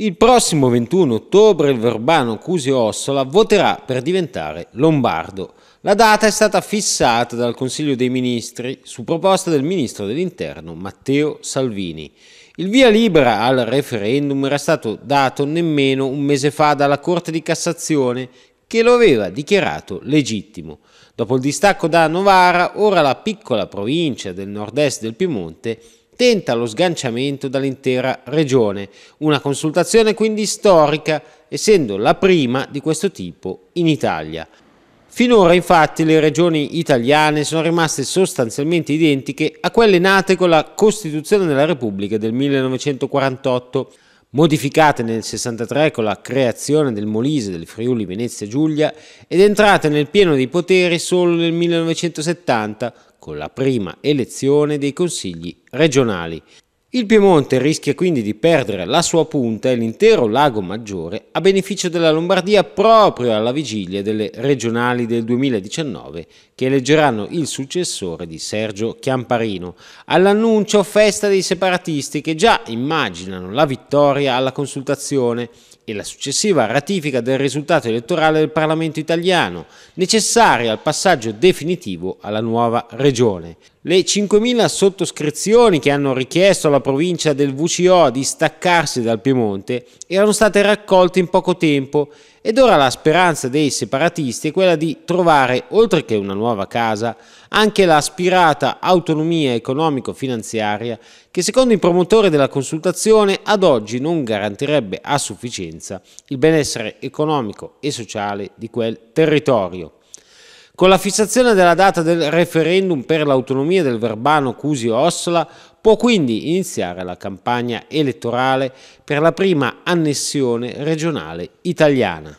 Il prossimo 21 ottobre il verbano Cusio Ossola voterà per diventare lombardo. La data è stata fissata dal Consiglio dei Ministri su proposta del Ministro dell'Interno Matteo Salvini. Il via libera al referendum era stato dato nemmeno un mese fa dalla Corte di Cassazione che lo aveva dichiarato legittimo. Dopo il distacco da Novara, ora la piccola provincia del nord-est del Piemonte tenta lo sganciamento dall'intera regione, una consultazione quindi storica, essendo la prima di questo tipo in Italia. Finora infatti le regioni italiane sono rimaste sostanzialmente identiche a quelle nate con la Costituzione della Repubblica del 1948, modificate nel 63 con la creazione del Molise del Friuli Venezia Giulia ed entrate nel pieno dei poteri solo nel 1970 con la prima elezione dei consigli regionali, il Piemonte rischia quindi di perdere la sua punta e l'intero Lago Maggiore a beneficio della Lombardia proprio alla vigilia delle regionali del 2019 che eleggeranno il successore di Sergio Chiamparino. All'annuncio festa dei separatisti che già immaginano la vittoria alla consultazione e la successiva ratifica del risultato elettorale del Parlamento italiano, necessaria al passaggio definitivo alla nuova regione. Le 5.000 sottoscrizioni che hanno richiesto alla provincia del VCO di staccarsi dal Piemonte erano state raccolte in poco tempo ed ora la speranza dei separatisti è quella di trovare, oltre che una nuova casa, anche l'aspirata autonomia economico-finanziaria che secondo i promotori della consultazione ad oggi non garantirebbe a sufficienza il benessere economico e sociale di quel territorio. Con la fissazione della data del referendum per l'autonomia del Verbano Cusio-Ossola può quindi iniziare la campagna elettorale per la prima annessione regionale italiana.